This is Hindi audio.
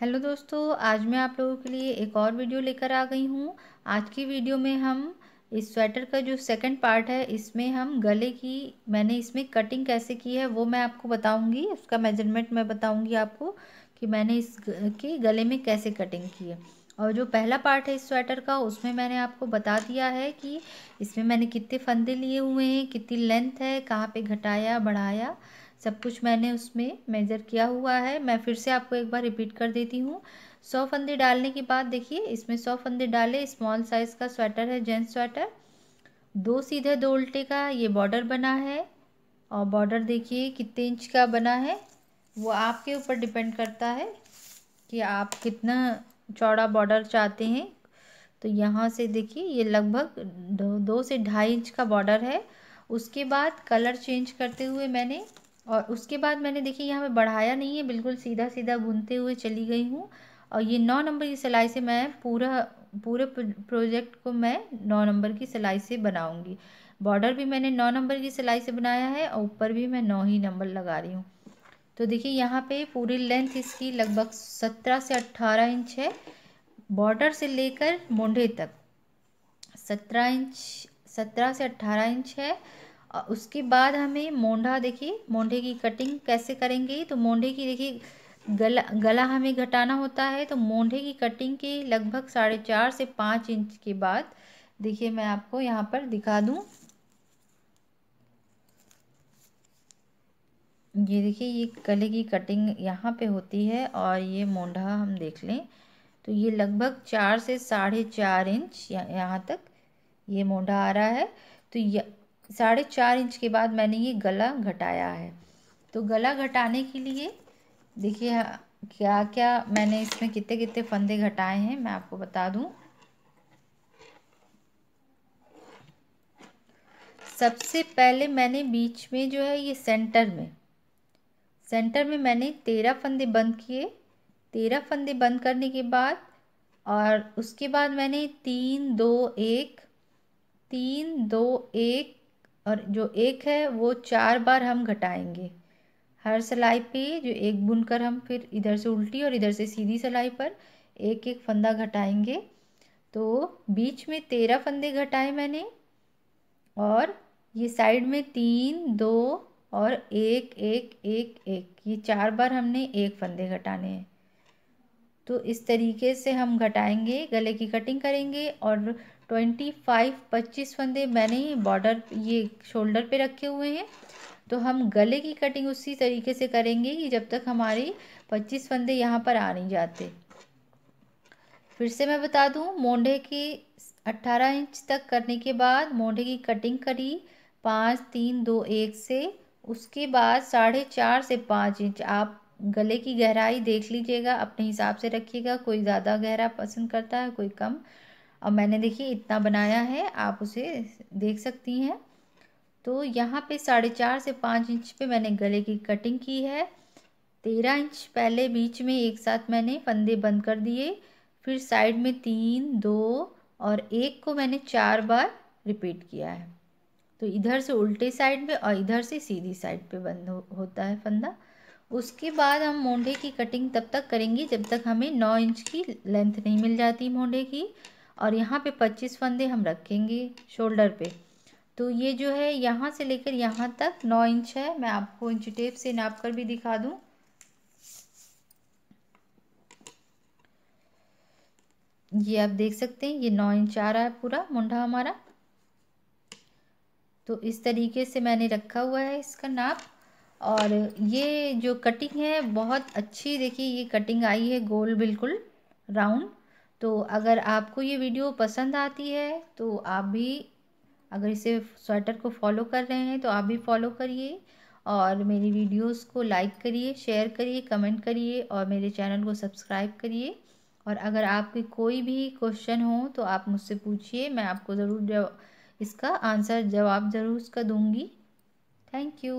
हेलो दोस्तों आज मैं आप लोगों के लिए एक और वीडियो लेकर आ गई हूँ आज की वीडियो में हम इस स्वेटर का जो सेकंड पार्ट है इसमें हम गले की मैंने इसमें कटिंग कैसे की है वो मैं आपको बताऊंगी उसका मेजरमेंट मैं बताऊंगी आपको कि मैंने इस के गले में कैसे कटिंग की है और जो पहला पार्ट है इस स्वेटर का उसमें मैंने आपको बता दिया है कि इसमें मैंने कितने फंदे लिए हुए हैं कितनी लेंथ है कहाँ पे घटाया बढ़ाया सब कुछ मैंने उसमें मेज़र किया हुआ है मैं फिर से आपको एक बार रिपीट कर देती हूँ सौ फंदे डालने के बाद देखिए इसमें सौ फंदे डाले स्मॉल साइज़ का स्वेटर है जेंट्स स्वेटर दो सीधे दो उल्टे का ये बॉर्डर बना है और बॉर्डर देखिए कितने इंच का बना है वो आपके ऊपर डिपेंड करता है कि आप कितना चौड़ा बॉर्डर चाहते हैं तो यहाँ से देखिए ये लगभग दो से ढाई इंच का बॉर्डर है उसके बाद कलर चेंज करते हुए मैंने और उसके बाद मैंने देखिए यहाँ पे बढ़ाया नहीं है बिल्कुल सीधा सीधा बुनते हुए चली गई हूँ और ये नौ नंबर की सिलाई से मैं पूरा पूरे प्रोजेक्ट को मैं नौ नंबर की सिलाई से बनाऊँगी बॉर्डर भी मैंने नौ नंबर की सिलाई से बनाया है और ऊपर भी मैं नौ ही नंबर लगा रही हूँ तो देखिए यहाँ पे पूरी लेंथ इसकी लगभग सत्रह से अट्ठारह इंच है बॉर्डर से लेकर मोंढे तक सत्रह इंच सत्रह से अट्ठारह इंच है और उसके बाद हमें मोंढा देखिए मोंढे की कटिंग कैसे करेंगे तो मोंढे की देखिए गला गला हमें घटाना होता है तो मोंढे की कटिंग के लगभग साढ़े चार से पाँच इंच के बाद देखिए मैं आपको यहाँ पर दिखा दूँ ये देखिए ये गले की कटिंग यहाँ पे होती है और ये मोंढा हम देख लें तो ये लगभग चार से साढ़े चार इंच यहाँ तक ये मोंढा आ रहा है तो ये साढ़े चार इंच के बाद मैंने ये गला घटाया है तो गला घटाने के लिए देखिए हाँ, क्या क्या मैंने इसमें कितने कितने फंदे घटाए हैं मैं आपको बता दूं सबसे पहले मैंने बीच में जो है ये सेंटर में सेंटर में मैंने तेरह फंदे बंद किए तेरह फंदे बंद करने के बाद और उसके बाद मैंने तीन दो एक तीन दो एक और जो एक है वो चार बार हम घटाएंगे हर सिलाई पे जो एक बुनकर हम फिर इधर से उल्टी और इधर से सीधी सिलाई पर एक एक फंदा घटाएंगे तो बीच में तेरह फंदे घटाए मैंने और ये साइड में तीन दो और एक एक एक एक ये चार बार हमने एक फंदे घटाने हैं तो इस तरीके से हम घटाएंगे गले की कटिंग करेंगे और ट्वेंटी फाइव पच्चीस फंदे मैंने ये बॉर्डर ये शोल्डर पे रखे हुए हैं तो हम गले की कटिंग उसी तरीके से करेंगे कि जब तक हमारी पच्चीस फंदे यहाँ पर आ नहीं जाते फिर से मैं बता दूँ मोंढे की अट्ठारह इंच तक करने के बाद मोंढे की कटिंग करी पाँच तीन दो एक से उसके बाद साढ़े चार से पाँच इंच आप गले की गहराई देख लीजिएगा अपने हिसाब से रखिएगा कोई ज़्यादा गहरा पसंद करता है कोई कम और मैंने देखिए इतना बनाया है आप उसे देख सकती हैं तो यहाँ पे साढ़े चार से पाँच इंच पे मैंने गले की कटिंग की है तेरह इंच पहले बीच में एक साथ मैंने फंदे बंद कर दिए फिर साइड में तीन दो और एक को मैंने चार बार रिपीट किया है तो इधर से उल्टे साइड पे और इधर से सीधी साइड पे बंद हो, होता है फंदा उसके बाद हम मोंडे की कटिंग तब तक करेंगे जब तक हमें नौ इंच की लेंथ नहीं मिल जाती मोंडे की और यहाँ पे पच्चीस फंदे हम रखेंगे शोल्डर पे तो ये जो है यहाँ से लेकर यहाँ तक नौ इंच है मैं आपको इंच टेप से नाप कर भी दिखा दूँ ये आप देख सकते हैं ये नौ इंच आ रहा है पूरा मुंडा हमारा तो इस तरीके से मैंने रखा हुआ है इसका नाप और ये जो कटिंग है बहुत अच्छी देखिए ये कटिंग आई है गोल बिल्कुल राउंड तो अगर आपको ये वीडियो पसंद आती है तो आप भी अगर इसे स्वेटर को फॉलो कर रहे हैं तो आप भी फॉलो करिए और मेरी वीडियोस को लाइक करिए शेयर करिए कमेंट करिए और मेरे चैनल को सब्सक्राइब करिए और अगर आपके कोई भी क्वेश्चन हो तो आप मुझसे पूछिए मैं आपको ज़रूर इसका आंसर जवाब ज़रूर उसका दूँगी थैंक यू